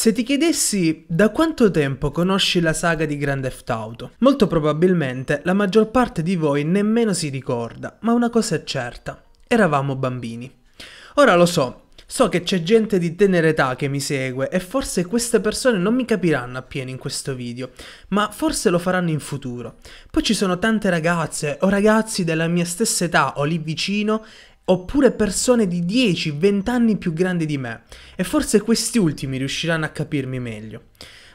Se ti chiedessi da quanto tempo conosci la saga di Grand Theft Auto, molto probabilmente la maggior parte di voi nemmeno si ricorda, ma una cosa è certa, eravamo bambini. Ora lo so, so che c'è gente di tenera età che mi segue e forse queste persone non mi capiranno appieno in questo video, ma forse lo faranno in futuro. Poi ci sono tante ragazze o ragazzi della mia stessa età o lì vicino oppure persone di 10-20 anni più grandi di me e forse questi ultimi riusciranno a capirmi meglio.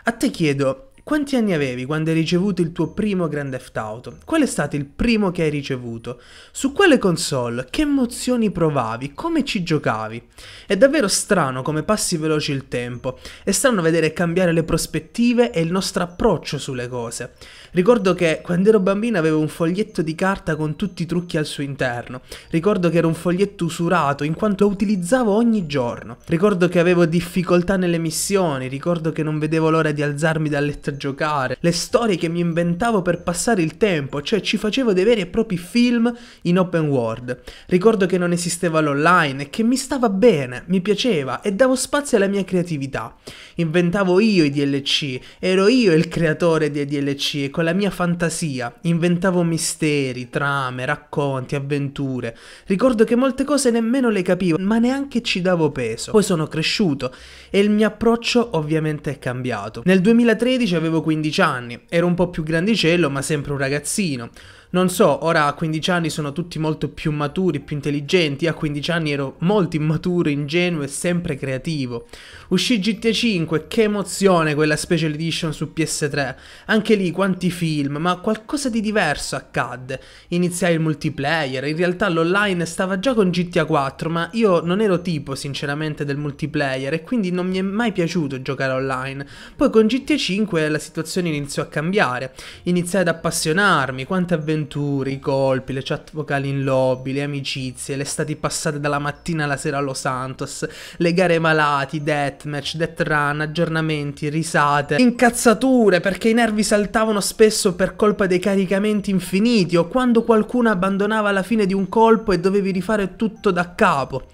A te chiedo, quanti anni avevi quando hai ricevuto il tuo primo Grand Theft Auto? Qual è stato il primo che hai ricevuto? Su quale console? Che emozioni provavi? Come ci giocavi? È davvero strano come passi veloce il tempo. È strano vedere cambiare le prospettive e il nostro approccio sulle cose. Ricordo che quando ero bambino avevo un foglietto di carta con tutti i trucchi al suo interno. Ricordo che era un foglietto usurato in quanto lo utilizzavo ogni giorno. Ricordo che avevo difficoltà nelle missioni, ricordo che non vedevo l'ora di alzarmi dal letto giocare, le storie che mi inventavo per passare il tempo, cioè ci facevo dei veri e propri film in open world. Ricordo che non esisteva l'online e che mi stava bene, mi piaceva e davo spazio alla mia creatività. Inventavo io i DLC, ero io il creatore dei DLC e con la mia fantasia inventavo misteri, trame, racconti, avventure. Ricordo che molte cose nemmeno le capivo, ma neanche ci davo peso. Poi sono cresciuto e il mio approccio ovviamente è cambiato. Nel 2013 avevo avevo 15 anni, ero un po' più grandicello ma sempre un ragazzino. Non so, ora a 15 anni sono tutti molto più maturi, più intelligenti, a 15 anni ero molto immaturo, ingenuo e sempre creativo. Uscì GTA 5, che emozione quella special edition su PS3. Anche lì quanti film, ma qualcosa di diverso accadde. Iniziai il multiplayer, in realtà l'online stava già con GTA 4, ma io non ero tipo sinceramente del multiplayer e quindi non mi è mai piaciuto giocare online. Poi con GTA 5 la situazione iniziò a cambiare. Iniziai ad appassionarmi, quante avventure avventure, i colpi, le chat vocali in lobby, le amicizie, le stati passate dalla mattina alla sera a Los Santos, le gare malati, deathmatch, death run, aggiornamenti, risate, incazzature perché i nervi saltavano spesso per colpa dei caricamenti infiniti o quando qualcuno abbandonava la fine di un colpo e dovevi rifare tutto da capo.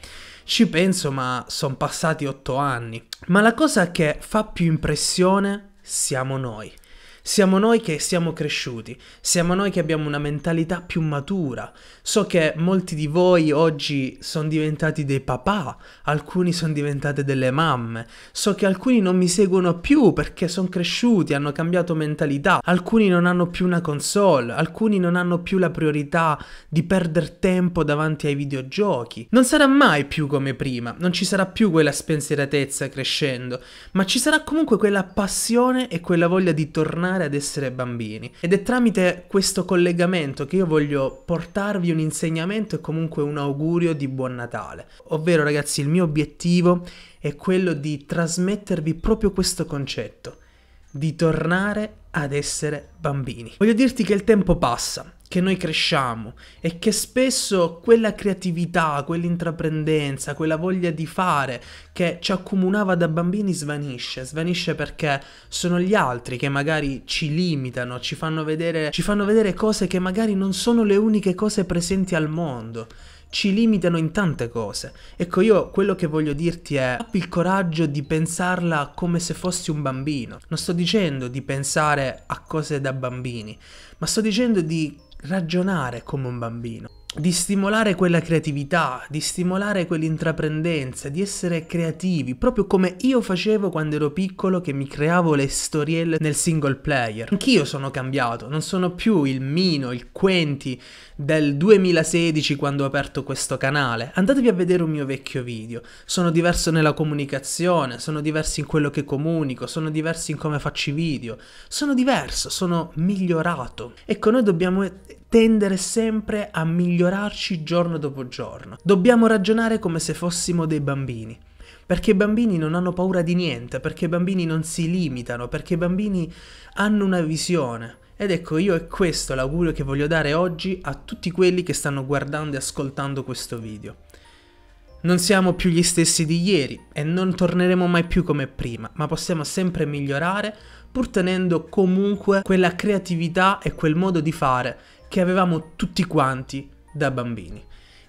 Ci penso, ma sono passati otto anni. Ma la cosa che fa più impressione siamo noi. Siamo noi che siamo cresciuti, siamo noi che abbiamo una mentalità più matura. So che molti di voi oggi sono diventati dei papà, alcuni sono diventate delle mamme, so che alcuni non mi seguono più perché sono cresciuti, hanno cambiato mentalità, alcuni non hanno più una console, alcuni non hanno più la priorità di perdere tempo davanti ai videogiochi. Non sarà mai più come prima, non ci sarà più quella spensieratezza crescendo, ma ci sarà comunque quella passione e quella voglia di tornare tornare ad essere bambini. Ed è tramite questo collegamento che io voglio portarvi un insegnamento e comunque un augurio di buon Natale. Ovvero ragazzi, il mio obiettivo è quello di trasmettervi proprio questo concetto, di tornare ad essere bambini. Voglio dirti che il tempo passa che noi cresciamo e che spesso quella creatività, quell'intraprendenza, quella voglia di fare che ci accomunava da bambini svanisce, svanisce perché sono gli altri che magari ci limitano, ci fanno vedere, ci fanno vedere cose che magari non sono le uniche cose presenti al mondo ci limitano in tante cose. Ecco, io quello che voglio dirti è abbi il coraggio di pensarla come se fossi un bambino. Non sto dicendo di pensare a cose da bambini, ma sto dicendo di ragionare come un bambino di stimolare quella creatività, di stimolare quell'intraprendenza, di essere creativi, proprio come io facevo quando ero piccolo che mi creavo le storielle nel single player. Anch'io sono cambiato, non sono più il Mino, il Quenti del 2016 quando ho aperto questo canale. Andatevi a vedere un mio vecchio video. Sono diverso nella comunicazione, sono diverso in quello che comunico, sono diverso in come faccio i video, sono diverso, sono migliorato. Ecco, noi dobbiamo tendere sempre a migliorarci giorno dopo giorno. Dobbiamo ragionare come se fossimo dei bambini perché i bambini non hanno paura di niente, perché i bambini non si limitano, perché i bambini hanno una visione. Ed ecco, io è questo l'augurio che voglio dare oggi a tutti quelli che stanno guardando e ascoltando questo video. Non siamo più gli stessi di ieri e non torneremo mai più come prima, ma possiamo sempre migliorare pur tenendo comunque quella creatività e quel modo di fare che avevamo tutti quanti da bambini.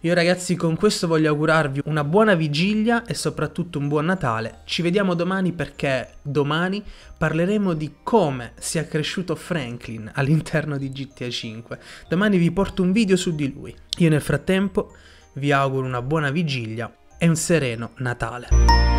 Io ragazzi con questo voglio augurarvi una buona vigilia e soprattutto un buon Natale. Ci vediamo domani perché domani parleremo di come si è cresciuto Franklin all'interno di GTA V. Domani vi porto un video su di lui. Io nel frattempo vi auguro una buona vigilia e un sereno Natale.